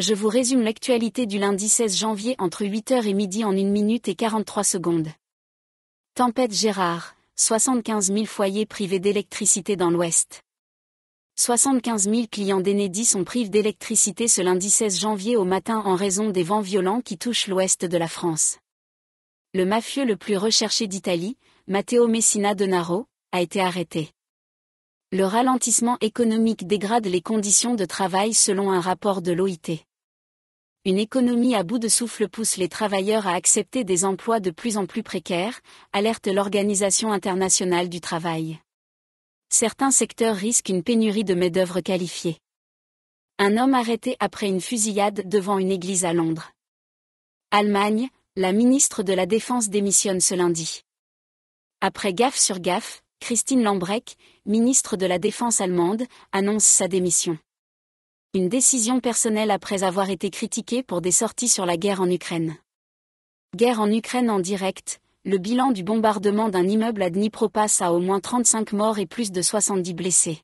je vous résume l'actualité du lundi 16 janvier entre 8h et midi en 1 minute et 43 secondes. Tempête Gérard, 75 000 foyers privés d'électricité dans l'Ouest. 75 000 clients d'Enedis sont privés d'électricité ce lundi 16 janvier au matin en raison des vents violents qui touchent l'ouest de la France. Le mafieux le plus recherché d'Italie, Matteo Messina Denaro, a été arrêté le ralentissement économique dégrade les conditions de travail selon un rapport de l'OIT. Une économie à bout de souffle pousse les travailleurs à accepter des emplois de plus en plus précaires, alerte l'Organisation internationale du travail. Certains secteurs risquent une pénurie de main-d'œuvre qualifiée. Un homme arrêté après une fusillade devant une église à Londres. Allemagne, la ministre de la Défense démissionne ce lundi. Après gaffe sur gaffe, Christine Lambrecht, ministre de la Défense allemande, annonce sa démission. Une décision personnelle après avoir été critiquée pour des sorties sur la guerre en Ukraine. Guerre en Ukraine en direct, le bilan du bombardement d'un immeuble à Dnipro à au moins 35 morts et plus de 70 blessés.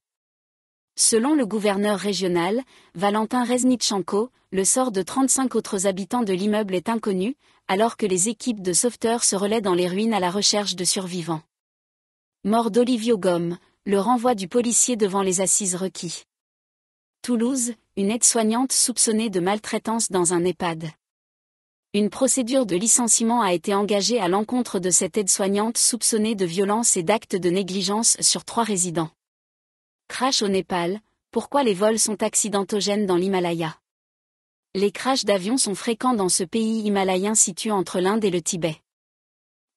Selon le gouverneur régional, Valentin Reznitschenko, le sort de 35 autres habitants de l'immeuble est inconnu, alors que les équipes de sauveteurs se relaient dans les ruines à la recherche de survivants. Mort d'Olivio Gomme, le renvoi du policier devant les assises requis. Toulouse, une aide-soignante soupçonnée de maltraitance dans un EHPAD. Une procédure de licenciement a été engagée à l'encontre de cette aide-soignante soupçonnée de violence et d'actes de négligence sur trois résidents. Crash au Népal, pourquoi les vols sont accidentogènes dans l'Himalaya Les crashs d'avions sont fréquents dans ce pays himalayen situé entre l'Inde et le Tibet.